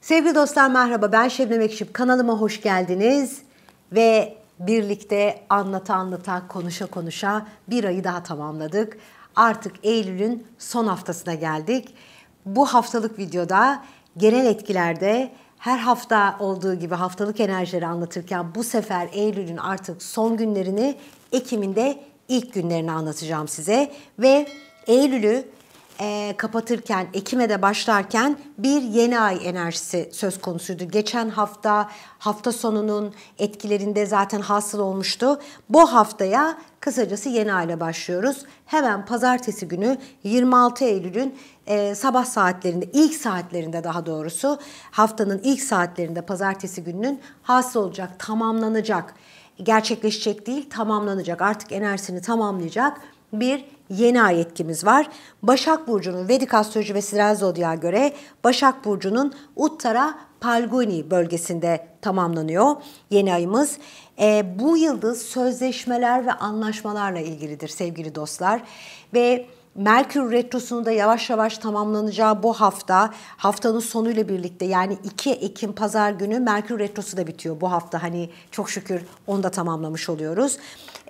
Sevgili dostlar merhaba ben Şebnem Ekşip kanalıma hoş geldiniz ve birlikte anlata anlata konuşa konuşa bir ayı daha tamamladık. Artık Eylül'ün son haftasına geldik. Bu haftalık videoda genel etkilerde her hafta olduğu gibi haftalık enerjileri anlatırken bu sefer Eylül'ün artık son günlerini Ekim'in de ilk günlerini anlatacağım size ve Eylül'ü e, kapatırken, Ekim'e de başlarken bir yeni ay enerjisi söz konusuydu. Geçen hafta, hafta sonunun etkilerinde zaten hasıl olmuştu. Bu haftaya kısacası yeni ayla başlıyoruz. Hemen pazartesi günü 26 Eylül'ün e, sabah saatlerinde, ilk saatlerinde daha doğrusu haftanın ilk saatlerinde pazartesi gününün hasıl olacak, tamamlanacak, gerçekleşecek değil tamamlanacak. Artık enerjisini tamamlayacak bir yeni ay etkimiz var. Başak Burcu'nun Vedik Astroloji ve Siren Zodya'ya göre Başak Burcu'nun Uttara Palguni bölgesinde tamamlanıyor yeni ayımız. E, bu yıldız sözleşmeler ve anlaşmalarla ilgilidir sevgili dostlar. Ve Merkür Retrosu'nun da yavaş yavaş tamamlanacağı bu hafta haftanın sonuyla birlikte yani 2 Ekim Pazar günü Merkür Retrosu da bitiyor bu hafta hani çok şükür onu da tamamlamış oluyoruz.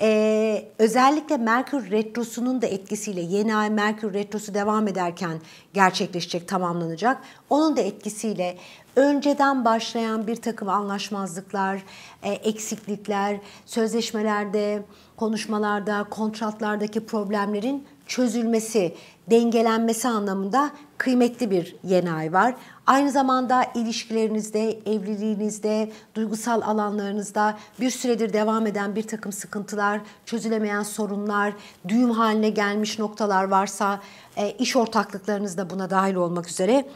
Ee, özellikle Merkür Retrosu'nun da etkisiyle yeni ay Merkür Retrosu devam ederken gerçekleşecek, tamamlanacak. Onun da etkisiyle önceden başlayan bir takım anlaşmazlıklar, e, eksiklikler, sözleşmelerde, konuşmalarda, kontratlardaki problemlerin çözülmesi, dengelenmesi anlamında kıymetli bir yenay var. Aynı zamanda ilişkilerinizde, evliliğinizde, duygusal alanlarınızda bir süredir devam eden bir takım sıkıntılar, çözülemeyen sorunlar, düğüm haline gelmiş noktalar varsa e, iş ortaklıklarınız da buna dahil olmak üzere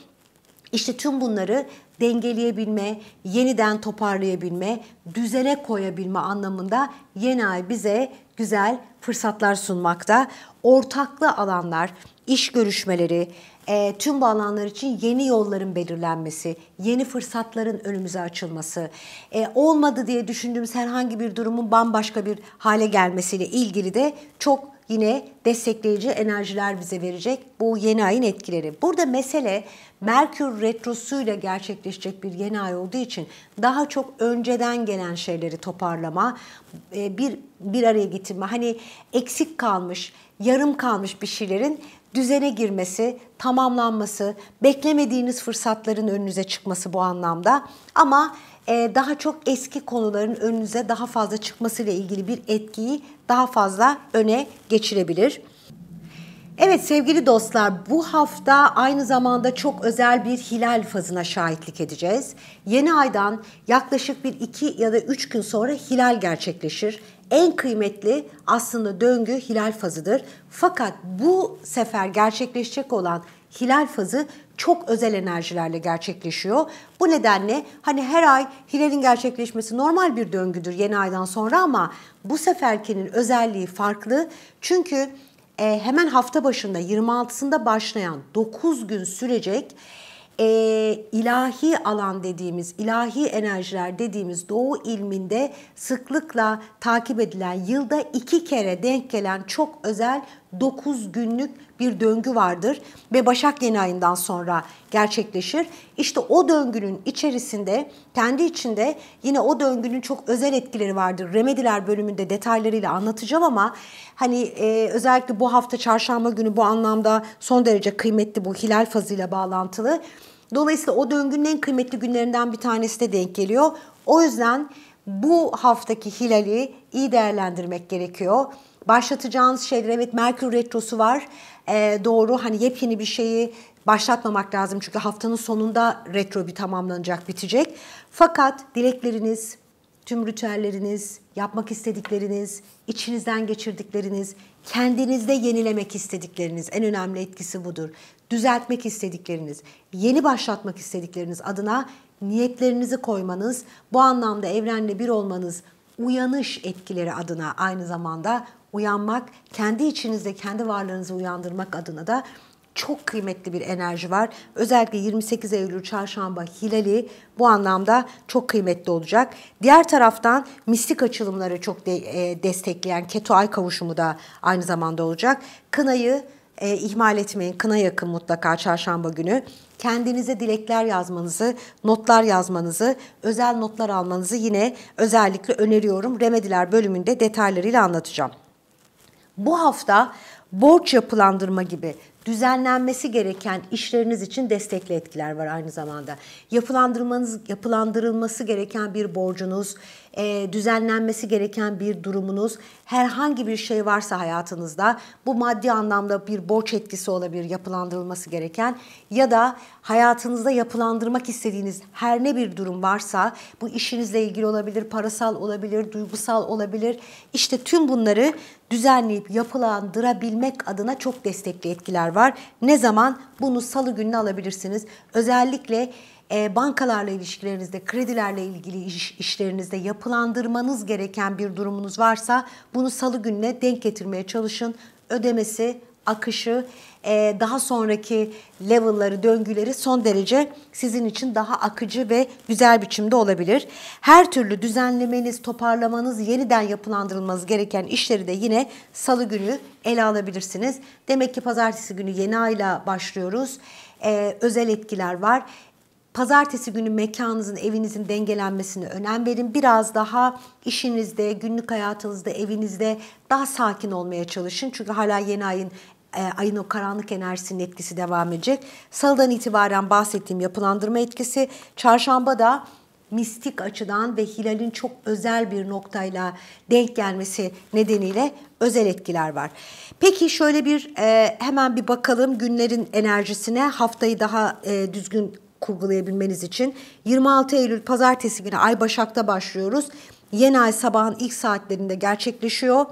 işte tüm bunları dengeleyebilme, yeniden toparlayabilme, düzene koyabilme anlamında yeni ay bize güzel fırsatlar sunmakta ortaklı alanlar, iş görüşmeleri, e, tüm bu alanlar için yeni yolların belirlenmesi, yeni fırsatların önümüze açılması, e, olmadı diye düşündüğümüz herhangi bir durumun bambaşka bir hale gelmesiyle ilgili de çok yine destekleyici enerjiler bize verecek bu yeni ayın etkileri. Burada mesele Merkür retrosuyla gerçekleşecek bir yeni ay olduğu için daha çok önceden gelen şeyleri toparlama, e, bir bir araya getirme. Hani eksik kalmış, yarım kalmış bir şeylerin düzene girmesi, tamamlanması, beklemediğiniz fırsatların önünüze çıkması bu anlamda. Ama e, daha çok eski konuların önünüze daha fazla çıkmasıyla ilgili bir etkiyi daha fazla öne geçirebilir. Evet sevgili dostlar bu hafta aynı zamanda çok özel bir hilal fazına şahitlik edeceğiz. Yeni aydan yaklaşık bir iki ya da üç gün sonra hilal gerçekleşir. En kıymetli aslında döngü hilal fazıdır. Fakat bu sefer gerçekleşecek olan hilal fazı çok özel enerjilerle gerçekleşiyor. Bu nedenle hani her ay hilalin gerçekleşmesi normal bir döngüdür yeni aydan sonra ama bu seferkinin özelliği farklı. Çünkü e, hemen hafta başında 26'sında başlayan 9 gün sürecek e, ilahi alan dediğimiz, ilahi enerjiler dediğimiz doğu ilminde sıklıkla takip edilen yılda iki kere denk gelen çok özel 9 günlük bir döngü vardır ve Başak yeni ayından sonra gerçekleşir. İşte o döngünün içerisinde kendi içinde yine o döngünün çok özel etkileri vardır. Remediler bölümünde detaylarıyla anlatacağım ama hani e, özellikle bu hafta çarşamba günü bu anlamda son derece kıymetli bu hilal fazıyla bağlantılı. Dolayısıyla o döngünün en kıymetli günlerinden bir tanesi de denk geliyor. O yüzden bu haftaki hilali iyi değerlendirmek gerekiyor. Başlatacağınız şeyler evet Merkür Retrosu var e, doğru hani yepyeni bir şeyi başlatmamak lazım. Çünkü haftanın sonunda retro bir tamamlanacak, bitecek. Fakat dilekleriniz, tüm ritüelleriniz, yapmak istedikleriniz, içinizden geçirdikleriniz, kendinizde yenilemek istedikleriniz en önemli etkisi budur. Düzeltmek istedikleriniz, yeni başlatmak istedikleriniz adına niyetlerinizi koymanız, bu anlamda evrenle bir olmanız, uyanış etkileri adına aynı zamanda uyanmak, kendi içinizde kendi varlığınızı uyandırmak adına da çok kıymetli bir enerji var. Özellikle 28 Eylül çarşamba hilali bu anlamda çok kıymetli olacak. Diğer taraftan mistik açılımları çok de, e, destekleyen keto ay kavuşumu da aynı zamanda olacak. Kınayı e, ihmal etmeyin. Kına yakın mutlaka çarşamba günü. Kendinize dilekler yazmanızı, notlar yazmanızı, özel notlar almanızı yine özellikle öneriyorum. Remediler bölümünde detaylarıyla anlatacağım. Bu hafta borç yapılandırma gibi düzenlenmesi gereken işleriniz için destekli etkiler var aynı zamanda. Yapılandırmanız yapılandırılması gereken bir borcunuz, e, düzenlenmesi gereken bir durumunuz, herhangi bir şey varsa hayatınızda bu maddi anlamda bir borç etkisi olabilir yapılandırılması gereken ya da hayatınızda yapılandırmak istediğiniz her ne bir durum varsa bu işinizle ilgili olabilir, parasal olabilir, duygusal olabilir. İşte tüm bunları düzenleyip yapılandırabilmek adına çok destekli etkiler var. Ne zaman bunu salı gününe alabilirsiniz. Özellikle e, bankalarla ilişkilerinizde, kredilerle ilgili iş, işlerinizde yapılandırmanız gereken bir durumunuz varsa bunu salı gününe denk getirmeye çalışın. Ödemesi, akışı, e, daha sonraki level'ları, döngüleri son derece sizin için daha akıcı ve güzel biçimde olabilir. Her türlü düzenlemeniz, toparlamanız, yeniden yapılandırılmanız gereken işleri de yine salı günü ele alabilirsiniz. Demek ki pazartesi günü yeni ayla başlıyoruz. Ee, özel etkiler var. Pazartesi günü mekanınızın, evinizin dengelenmesine önem verin. Biraz daha işinizde, günlük hayatınızda, evinizde daha sakin olmaya çalışın. Çünkü hala yeni ayın e, ayın o karanlık enerjisinin etkisi devam edecek. Salıdan itibaren bahsettiğim yapılandırma etkisi. Çarşamba da mistik açıdan ve hilalin çok özel bir noktayla denk gelmesi nedeniyle özel etkiler var. Peki şöyle bir e, hemen bir bakalım günlerin enerjisine haftayı daha e, düzgün kurgulayabilmeniz için 26 Eylül pazartesi günü Ay Başak'ta başlıyoruz. Yeni ay sabahın ilk saatlerinde gerçekleşiyor,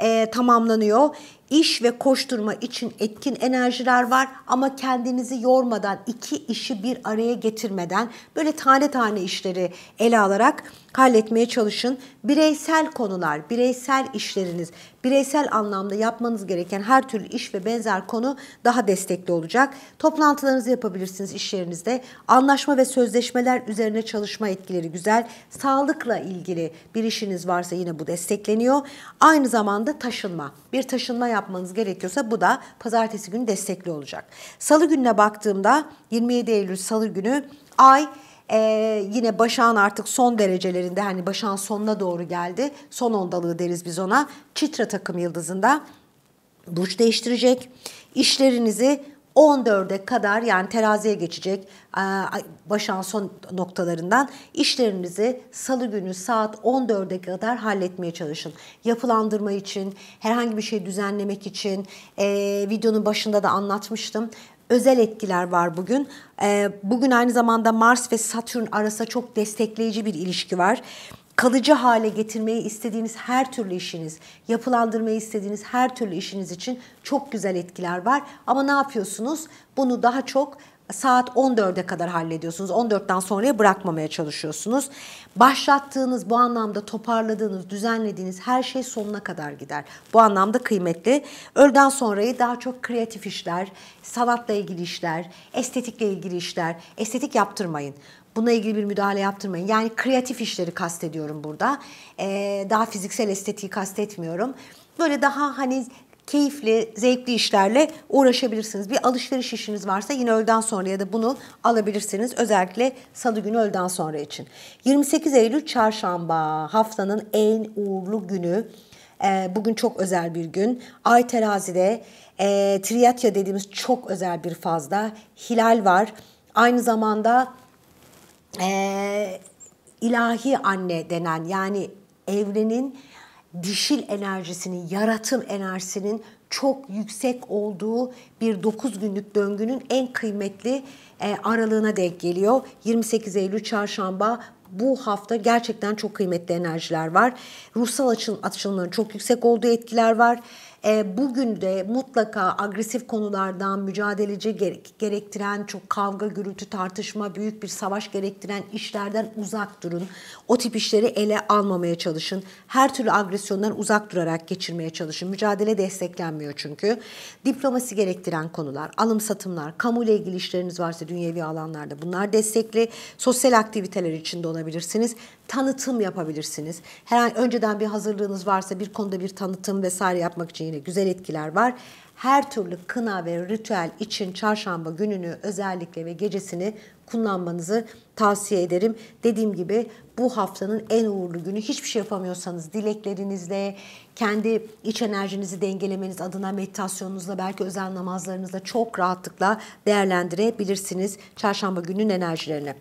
e, tamamlanıyor iş ve koşturma için etkin enerjiler var ama kendinizi yormadan, iki işi bir araya getirmeden böyle tane tane işleri ele alarak halletmeye çalışın. Bireysel konular, bireysel işleriniz, bireysel anlamda yapmanız gereken her türlü iş ve benzer konu daha destekli olacak. Toplantılarınızı yapabilirsiniz iş yerinizde. Anlaşma ve sözleşmeler üzerine çalışma etkileri güzel. Sağlıkla ilgili bir işiniz varsa yine bu destekleniyor. Aynı zamanda taşınma. Bir taşınma yap yapmanız gerekiyorsa bu da pazartesi günü destekli olacak. Salı gününe baktığımda 27 Eylül salı günü ay ee, yine Başak'ın artık son derecelerinde hani Başak'ın sonuna doğru geldi. Son ondalığı deriz biz ona. Çitra takım yıldızında burç değiştirecek. İşlerinizi 14'e kadar yani teraziye geçecek e, başan son noktalarından işlerinizi salı günü saat 14'e kadar halletmeye çalışın. Yapılandırma için, herhangi bir şey düzenlemek için e, videonun başında da anlatmıştım özel etkiler var bugün. E, bugün aynı zamanda Mars ve Satürn arasında çok destekleyici bir ilişki var kalıcı hale getirmeyi istediğiniz her türlü işiniz, yapılandırmayı istediğiniz her türlü işiniz için çok güzel etkiler var. Ama ne yapıyorsunuz? Bunu daha çok saat 14'e kadar hallediyorsunuz. 14'ten sonraya bırakmamaya çalışıyorsunuz. Başlattığınız bu anlamda toparladığınız, düzenlediğiniz her şey sonuna kadar gider. Bu anlamda kıymetli. Öğleden sonrayı daha çok kreatif işler, sanatla ilgili işler, estetikle ilgili işler, estetik yaptırmayın. Buna ilgili bir müdahale yaptırmayın. Yani kreatif işleri kastediyorum burada. Ee, daha fiziksel estetiği kastetmiyorum. Böyle daha hani keyifli, zevkli işlerle uğraşabilirsiniz. Bir alışveriş işiniz varsa yine öğleden sonra ya da bunu alabilirsiniz. Özellikle salı günü öğleden sonra için. 28 Eylül çarşamba haftanın en uğurlu günü. E, bugün çok özel bir gün. Ay terazide e, triyatya dediğimiz çok özel bir fazda. Hilal var. Aynı zamanda e, ilahi anne denen yani evrenin dişil enerjisinin, yaratım enerjisinin çok yüksek olduğu bir 9 günlük döngünün en kıymetli e, aralığına denk geliyor. 28 Eylül çarşamba bu hafta gerçekten çok kıymetli enerjiler var. Ruhsal açın, açılımların çok yüksek olduğu etkiler var. Ee, bugün de mutlaka agresif konulardan mücadeleci gerektiren çok kavga, gürültü, tartışma, büyük bir savaş gerektiren işlerden uzak durun. O tip işleri ele almamaya çalışın. Her türlü agresyondan uzak durarak geçirmeye çalışın. Mücadele desteklenmiyor çünkü. Diplomasi gerektiren konular, alım satımlar, kamuyla ilgili işleriniz varsa dünyevi alanlarda bunlar destekli. Sosyal aktiviteler içinde olabilirsiniz. Tanıtım yapabilirsiniz. Her an önceden bir hazırlığınız varsa bir konuda bir tanıtım vesaire yapmak için yine güzel etkiler var. Her türlü kına ve ritüel için çarşamba gününü özellikle ve gecesini kullanmanızı tavsiye ederim. Dediğim gibi bu haftanın en uğurlu günü hiçbir şey yapamıyorsanız dileklerinizle, kendi iç enerjinizi dengelemeniz adına meditasyonunuzla, belki özel namazlarınızla çok rahatlıkla değerlendirebilirsiniz çarşamba günün enerjilerini.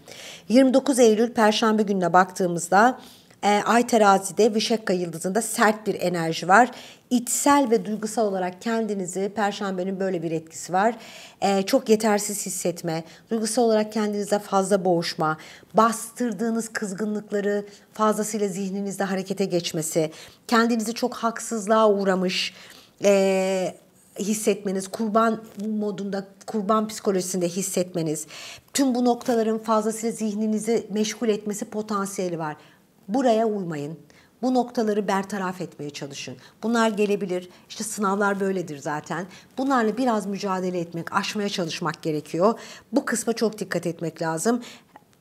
29 Eylül Perşembe gününe baktığımızda e, Ay terazide, Vişekka yıldızında sert bir enerji var. İçsel ve duygusal olarak kendinizi, Perşembe'nin böyle bir etkisi var. E, çok yetersiz hissetme, duygusal olarak kendinize fazla boğuşma, bastırdığınız kızgınlıkları fazlasıyla zihninizde harekete geçmesi, kendinizi çok haksızlığa uğramış, e, hissetmeniz, kurban modunda, kurban psikolojisinde hissetmeniz, tüm bu noktaların fazlasıyla zihninizi meşgul etmesi potansiyeli var. Buraya uymayın. Bu noktaları bertaraf etmeye çalışın. Bunlar gelebilir. İşte sınavlar böyledir zaten. Bunlarla biraz mücadele etmek, aşmaya çalışmak gerekiyor. Bu kısma çok dikkat etmek lazım.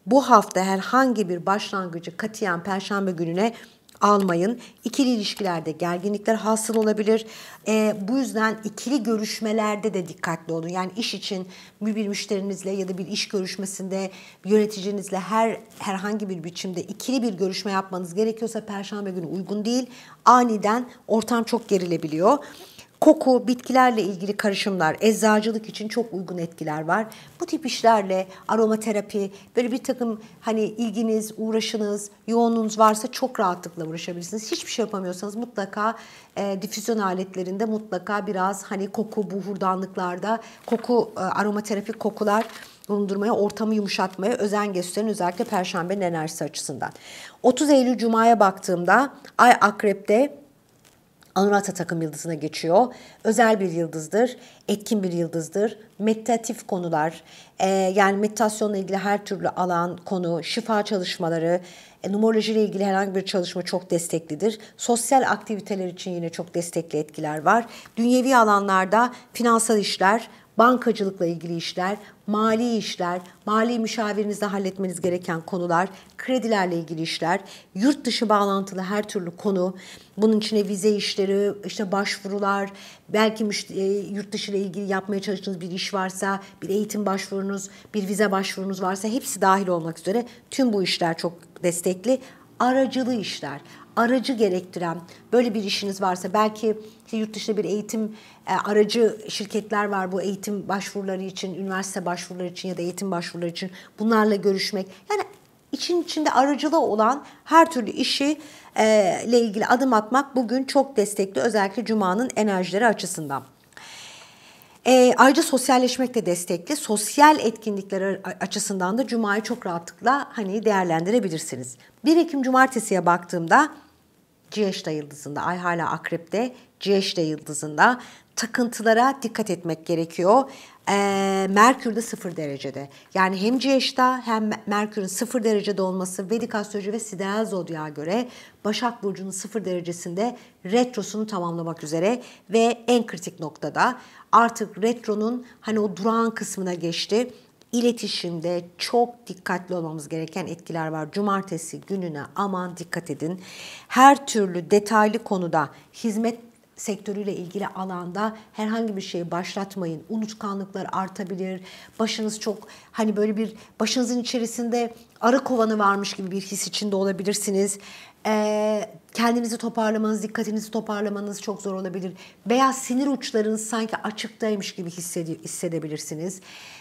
Bu hafta herhangi bir başlangıcı katiyen perşembe gününe almayın. İkili ilişkilerde gerginlikler hasıl olabilir. E, bu yüzden ikili görüşmelerde de dikkatli olun. Yani iş için bir müşterinizle ya da bir iş görüşmesinde yöneticinizle her herhangi bir biçimde ikili bir görüşme yapmanız gerekiyorsa perşembe günü uygun değil. Aniden ortam çok gerilebiliyor koku, bitkilerle ilgili karışımlar, eczacılık için çok uygun etkiler var. Bu tip işlerle aromaterapi, böyle bir takım hani ilginiz, uğraşınız, yoğunluğunuz varsa çok rahatlıkla uğraşabilirsiniz. Hiçbir şey yapamıyorsanız mutlaka e, difüzyon aletlerinde mutlaka biraz hani koku, buhurdanlıklarda koku, e, aromaterapi kokular bulundurmaya, ortamı yumuşatmaya özen gösterin özellikle Perşembe enerjisi açısından. 30 Eylül Cuma'ya baktığımda Ay Akrep'te Anur takım yıldızına geçiyor. Özel bir yıldızdır, etkin bir yıldızdır. Meditatif konular, e, yani meditasyonla ilgili her türlü alan, konu, şifa çalışmaları, e, numarolojiyle ilgili herhangi bir çalışma çok desteklidir. Sosyal aktiviteler için yine çok destekli etkiler var. Dünyevi alanlarda finansal işler, bankacılıkla ilgili işler, mali işler, mali müşavirinizle halletmeniz gereken konular, kredilerle ilgili işler, yurt dışı bağlantılı her türlü konu, bunun içine vize işleri, işte başvurular, belki e, yurt dışı ile ilgili yapmaya çalıştığınız bir iş varsa, bir eğitim başvurunuz, bir vize başvurunuz varsa hepsi dahil olmak üzere tüm bu işler çok destekli. Aracılı işler, aracı gerektiren böyle bir işiniz varsa belki işte yurt dışında bir eğitim e, aracı şirketler var bu eğitim başvuruları için, üniversite başvuruları için ya da eğitim başvuruları için bunlarla görüşmek. Yani için içinde aracılığı olan her türlü işi e, ile ilgili adım atmak bugün çok destekli özellikle Cuma'nın enerjileri açısından. E, ayrıca sosyalleşmek de destekli. Sosyal etkinlikler açısından da Cuma'yı çok rahatlıkla hani değerlendirebilirsiniz. 1 Ekim Cumartesi'ye baktığımda Ciyeşta yıldızında, ay hala akrepte, Ciheşle yıldızında takıntılara dikkat etmek gerekiyor. Ee, merkür de sıfır derecede. Yani hem Ciheş'ta hem Merkür'ün sıfır derecede olması Vedik astroloji ve sideral zodyağa göre Başak Burcu'nun sıfır derecesinde retrosunu tamamlamak üzere ve en kritik noktada artık retronun hani o durağan kısmına geçti iletişimde çok dikkatli olmamız gereken etkiler var. Cumartesi gününe aman dikkat edin. Her türlü detaylı konuda hizmet sektörüyle ilgili alanda herhangi bir şeyi başlatmayın. Unutkanlıklar artabilir. Başınız çok hani böyle bir başınızın içerisinde arı kovanı varmış gibi bir his içinde olabilirsiniz. Ee, kendinizi toparlamanız, dikkatinizi toparlamanız çok zor olabilir. Veya sinir uçlarınız sanki açıktaymış gibi hissedi- hissedebilirsiniz.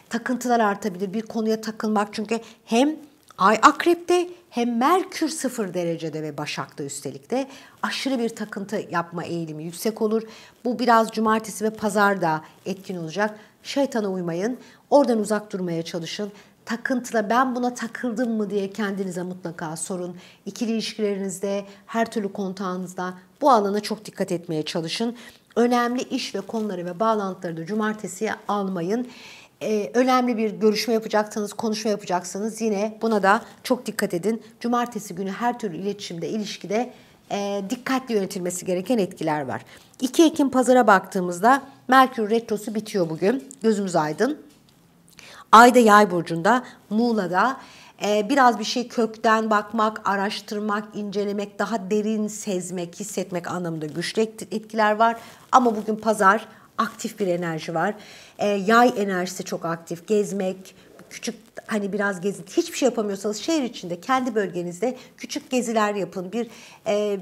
Takıntılar artabilir. Bir konuya takılmak çünkü hem Ay akrepte hem Merkür sıfır derecede ve Başak'ta üstelik de aşırı bir takıntı yapma eğilimi yüksek olur. Bu biraz cumartesi ve Pazar da etkin olacak. Şeytana uymayın, oradan uzak durmaya çalışın. Takıntıla ben buna takıldım mı diye kendinize mutlaka sorun. İkili ilişkilerinizde, her türlü kontağınızda bu alana çok dikkat etmeye çalışın. Önemli iş ve konuları ve bağlantıları da cumartesiye almayın e, önemli bir görüşme yapacaksanız, konuşma yapacaksanız yine buna da çok dikkat edin. Cumartesi günü her türlü iletişimde, ilişkide e, dikkatli yönetilmesi gereken etkiler var. 2 Ekim pazara baktığımızda Merkür Retrosu bitiyor bugün. Gözümüz aydın. Ayda Yay burcunda, Muğla'da e, biraz bir şey kökten bakmak, araştırmak, incelemek, daha derin sezmek, hissetmek anlamında güçlü etkiler var. Ama bugün pazar aktif bir enerji var. E, yay enerjisi çok aktif. Gezmek, küçük hani biraz gezin. Hiçbir şey yapamıyorsanız şehir içinde kendi bölgenizde küçük geziler yapın. Bir e,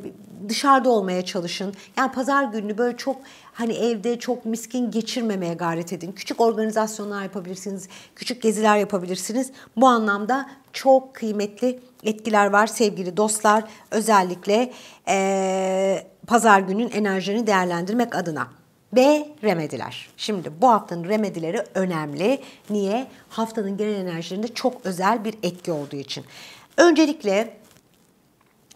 dışarıda olmaya çalışın. Yani pazar gününü böyle çok hani evde çok miskin geçirmemeye gayret edin. Küçük organizasyonlar yapabilirsiniz. Küçük geziler yapabilirsiniz. Bu anlamda çok kıymetli etkiler var sevgili dostlar. Özellikle e, pazar günün enerjilerini değerlendirmek adına ve remediler. Şimdi bu haftanın remedileri önemli. Niye? Haftanın genel enerjilerinde çok özel bir etki olduğu için. Öncelikle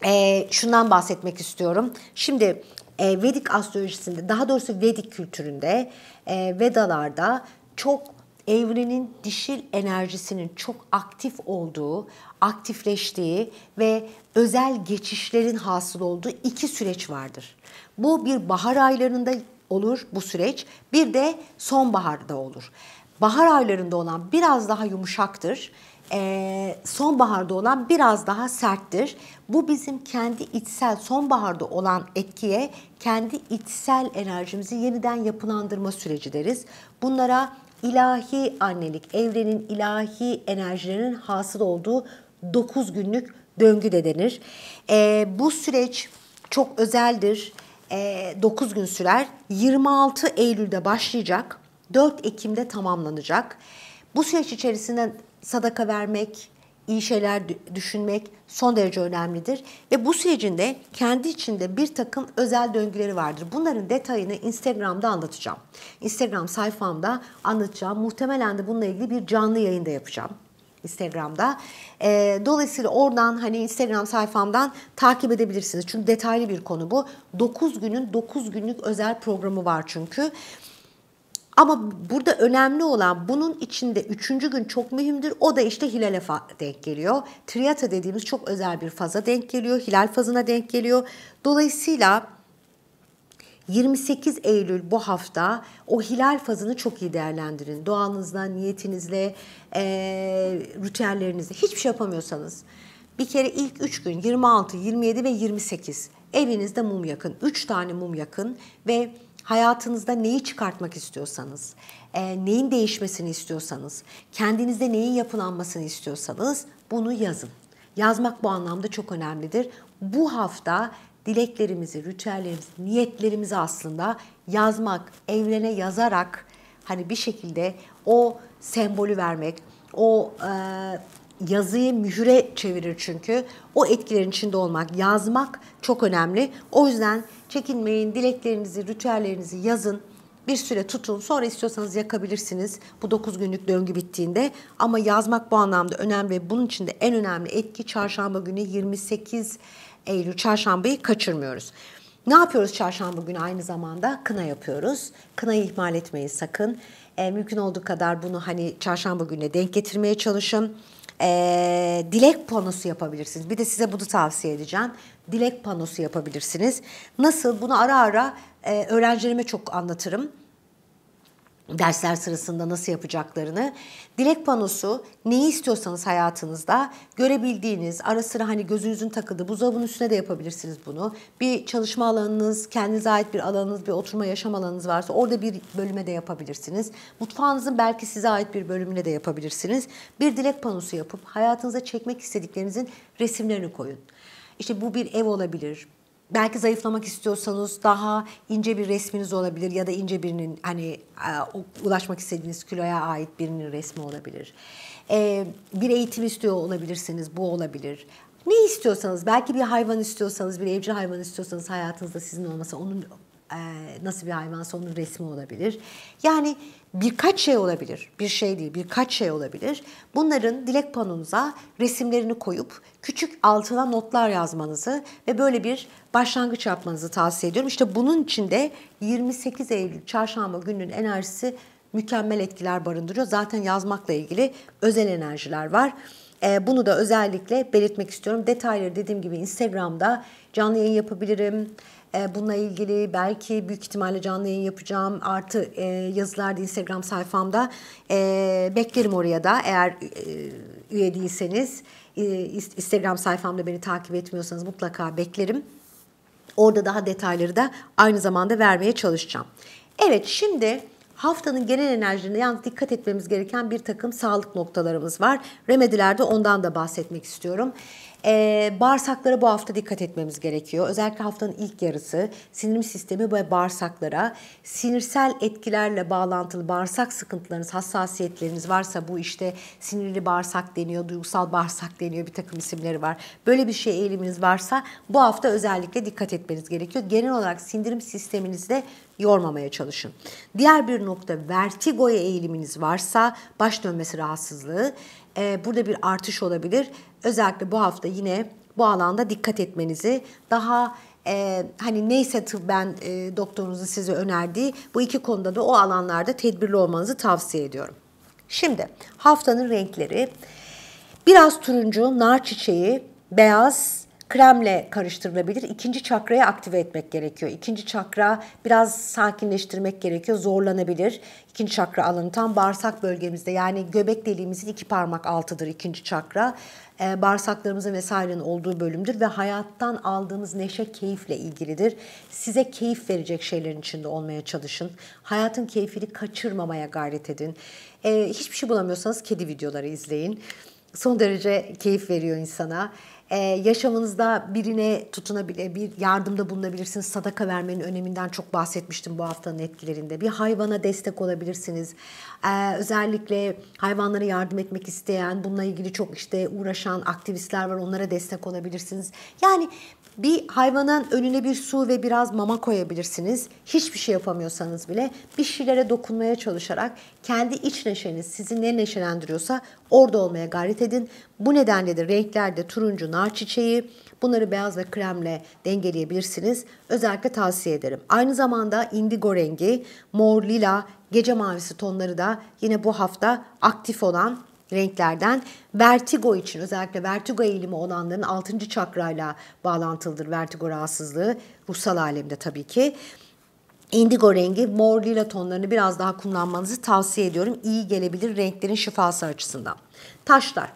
e, şundan bahsetmek istiyorum. Şimdi e, Vedik astrolojisinde daha doğrusu Vedik kültüründe e, Vedalarda çok evrenin dişil enerjisinin çok aktif olduğu, aktifleştiği ve özel geçişlerin hasıl olduğu iki süreç vardır. Bu bir bahar aylarında olur bu süreç. Bir de sonbaharda olur. Bahar aylarında olan biraz daha yumuşaktır. Ee, sonbaharda olan biraz daha serttir. Bu bizim kendi içsel sonbaharda olan etkiye kendi içsel enerjimizi yeniden yapılandırma süreci deriz. Bunlara ilahi annelik, evrenin ilahi enerjilerinin hasıl olduğu 9 günlük döngü de denir. Ee, bu süreç çok özeldir. 9 ee, gün sürer. 26 Eylül'de başlayacak. 4 Ekim'de tamamlanacak. Bu süreç içerisinde sadaka vermek, iyi şeyler düşünmek son derece önemlidir. Ve bu sürecinde kendi içinde bir takım özel döngüleri vardır. Bunların detayını Instagram'da anlatacağım. Instagram sayfamda anlatacağım. Muhtemelen de bununla ilgili bir canlı yayında yapacağım. Instagram'da. E, dolayısıyla oradan hani Instagram sayfamdan takip edebilirsiniz. Çünkü detaylı bir konu bu. 9 günün 9 günlük özel programı var çünkü. Ama burada önemli olan bunun içinde üçüncü gün çok mühimdir. O da işte hilale denk geliyor. Triata dediğimiz çok özel bir faza denk geliyor. Hilal fazına denk geliyor. Dolayısıyla 28 Eylül bu hafta o hilal fazını çok iyi değerlendirin. Doğanızla, niyetinizle, e, ritüellerinizle hiçbir şey yapamıyorsanız. Bir kere ilk 3 gün 26, 27 ve 28 evinizde mum yakın. 3 tane mum yakın ve hayatınızda neyi çıkartmak istiyorsanız, e, neyin değişmesini istiyorsanız, kendinizde neyin yapılanmasını istiyorsanız bunu yazın. Yazmak bu anlamda çok önemlidir. Bu hafta dileklerimizi, ritüellerimizi, niyetlerimizi aslında yazmak, evrene yazarak hani bir şekilde o sembolü vermek, o e, yazıyı mühüre çevirir çünkü. O etkilerin içinde olmak, yazmak çok önemli. O yüzden çekinmeyin, dileklerinizi, ritüellerinizi yazın. Bir süre tutun, sonra istiyorsanız yakabilirsiniz bu 9 günlük döngü bittiğinde. Ama yazmak bu anlamda önemli. ve Bunun için de en önemli etki çarşamba günü 28 Eylül çarşambayı kaçırmıyoruz. Ne yapıyoruz çarşamba günü aynı zamanda? Kına yapıyoruz. Kınayı ihmal etmeyin sakın. E, mümkün olduğu kadar bunu hani çarşamba gününe denk getirmeye çalışın. E, dilek panosu yapabilirsiniz. Bir de size bunu tavsiye edeceğim. Dilek panosu yapabilirsiniz. Nasıl? Bunu ara ara e, öğrencilerime çok anlatırım dersler sırasında nasıl yapacaklarını. Dilek panosu neyi istiyorsanız hayatınızda görebildiğiniz ara sıra hani gözünüzün takıldığı buzdolabının üstüne de yapabilirsiniz bunu. Bir çalışma alanınız, kendinize ait bir alanınız, bir oturma yaşam alanınız varsa orada bir bölüme de yapabilirsiniz. Mutfağınızın belki size ait bir bölümüne de yapabilirsiniz. Bir dilek panosu yapıp hayatınıza çekmek istediklerinizin resimlerini koyun. İşte bu bir ev olabilir, belki zayıflamak istiyorsanız daha ince bir resminiz olabilir ya da ince birinin hani e, ulaşmak istediğiniz kiloya ait birinin resmi olabilir. E, bir eğitim istiyor olabilirsiniz, bu olabilir. Ne istiyorsanız, belki bir hayvan istiyorsanız, bir evcil hayvan istiyorsanız hayatınızda sizin olmasa onun nasıl bir hayvansa onun resmi olabilir. Yani birkaç şey olabilir. Bir şey değil, birkaç şey olabilir. Bunların dilek panonuza resimlerini koyup küçük altına notlar yazmanızı ve böyle bir başlangıç yapmanızı tavsiye ediyorum. İşte bunun için de 28 Eylül çarşamba gününün enerjisi mükemmel etkiler barındırıyor. Zaten yazmakla ilgili özel enerjiler var. Bunu da özellikle belirtmek istiyorum. Detayları dediğim gibi Instagram'da canlı yayın yapabilirim. E, bununla ilgili belki büyük ihtimalle canlı yayın yapacağım. Artı e, yazılarda Instagram sayfamda. E, beklerim oraya da eğer e, üye değilseniz. E, Instagram sayfamda beni takip etmiyorsanız mutlaka beklerim. Orada daha detayları da aynı zamanda vermeye çalışacağım. Evet şimdi haftanın genel enerjine yalnız dikkat etmemiz gereken bir takım sağlık noktalarımız var. Remedilerde ondan da bahsetmek istiyorum. E, bağırsaklara bu hafta dikkat etmemiz gerekiyor. Özellikle haftanın ilk yarısı sinir sistemi ve bağırsaklara sinirsel etkilerle bağlantılı bağırsak sıkıntılarınız, hassasiyetleriniz varsa bu işte sinirli bağırsak deniyor, duygusal bağırsak deniyor bir takım isimleri var. Böyle bir şey eğiliminiz varsa bu hafta özellikle dikkat etmeniz gerekiyor. Genel olarak sindirim sisteminizde yormamaya çalışın. Diğer bir nokta vertigoya eğiliminiz varsa baş dönmesi rahatsızlığı. Ee, burada bir artış olabilir özellikle bu hafta yine bu alanda dikkat etmenizi daha e, hani neyse tıbben e, doktorunuzun size önerdiği bu iki konuda da o alanlarda tedbirli olmanızı tavsiye ediyorum. Şimdi haftanın renkleri biraz turuncu, nar çiçeği, beyaz, kremle karıştırılabilir. İkinci çakrayı aktive etmek gerekiyor. İkinci çakra biraz sakinleştirmek gerekiyor. Zorlanabilir. İkinci çakra alanı tam bağırsak bölgemizde yani göbek deliğimizin iki parmak altıdır ikinci çakra. Ee, bağırsaklarımızın vesairenin olduğu bölümdür ve hayattan aldığımız neşe keyifle ilgilidir. Size keyif verecek şeylerin içinde olmaya çalışın. Hayatın keyfini kaçırmamaya gayret edin. Ee, hiçbir şey bulamıyorsanız kedi videoları izleyin. Son derece keyif veriyor insana. Ee, yaşamınızda birine tutunabilir, bir yardımda bulunabilirsiniz. Sadaka vermenin öneminden çok bahsetmiştim bu haftanın etkilerinde. Bir hayvana destek olabilirsiniz. Ee, özellikle hayvanlara yardım etmek isteyen, bununla ilgili çok işte uğraşan aktivistler var. Onlara destek olabilirsiniz. Yani bir hayvanın önüne bir su ve biraz mama koyabilirsiniz. Hiçbir şey yapamıyorsanız bile bir şeylere dokunmaya çalışarak kendi iç neşeniz sizi ne neşelendiriyorsa orada olmaya gayret edin. Bu nedenle de renklerde turuncu nar çiçeği, Bunları beyaz ve kremle dengeleyebilirsiniz. Özellikle tavsiye ederim. Aynı zamanda indigo rengi, mor, lila, gece mavisi tonları da yine bu hafta aktif olan renklerden vertigo için özellikle vertigo eğilimi olanların 6. çakrayla bağlantılıdır vertigo rahatsızlığı ruhsal alemde tabii ki. Indigo rengi, mor lila tonlarını biraz daha kullanmanızı tavsiye ediyorum. İyi gelebilir renklerin şifası açısından. Taşlar.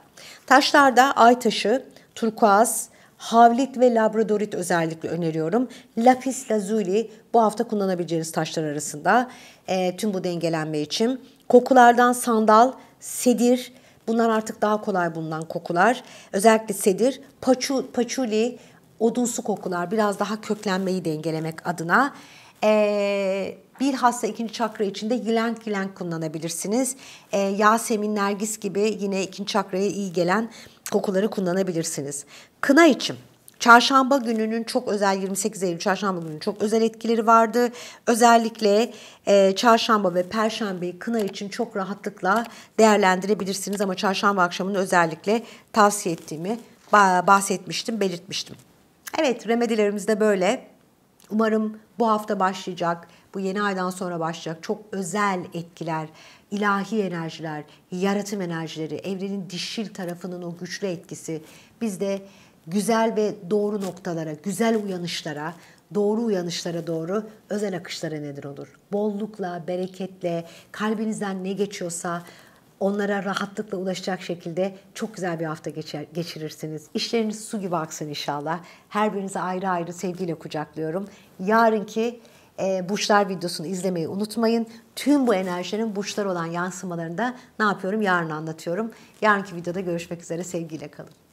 Taşlarda ay taşı, turkuaz, havlit ve labradorit özellikle öneriyorum. Lapis lazuli bu hafta kullanabileceğiniz taşlar arasında e, tüm bu dengelenme için. Kokulardan sandal, sedir, Bunlar artık daha kolay bulunan kokular. Özellikle sedir, paçu, paçuli, odunsu kokular biraz daha köklenmeyi dengelemek adına. Ee, bilhassa ikinci çakra içinde yilenk yilenk kullanabilirsiniz. Ee, Yasemin, Nergis gibi yine ikinci çakraya iyi gelen kokuları kullanabilirsiniz. Kına için. Çarşamba gününün çok özel 28 Eylül Çarşamba gününün çok özel etkileri vardı. Özellikle e, Çarşamba ve Perşembe'yi kına için çok rahatlıkla değerlendirebilirsiniz. Ama Çarşamba akşamını özellikle tavsiye ettiğimi bahsetmiştim, belirtmiştim. Evet remedilerimiz de böyle. Umarım bu hafta başlayacak, bu yeni aydan sonra başlayacak çok özel etkiler, ilahi enerjiler, yaratım enerjileri, evrenin dişil tarafının o güçlü etkisi bizde güzel ve doğru noktalara, güzel uyanışlara, doğru uyanışlara doğru özel akışlara nedir olur? Bollukla, bereketle, kalbinizden ne geçiyorsa onlara rahatlıkla ulaşacak şekilde çok güzel bir hafta geçer, geçirirsiniz. İşleriniz su gibi aksın inşallah. Her birinizi ayrı ayrı sevgiyle kucaklıyorum. Yarınki e, burçlar videosunu izlemeyi unutmayın. Tüm bu enerjilerin burçlar olan yansımalarını da ne yapıyorum? Yarın anlatıyorum. Yarınki videoda görüşmek üzere. Sevgiyle kalın.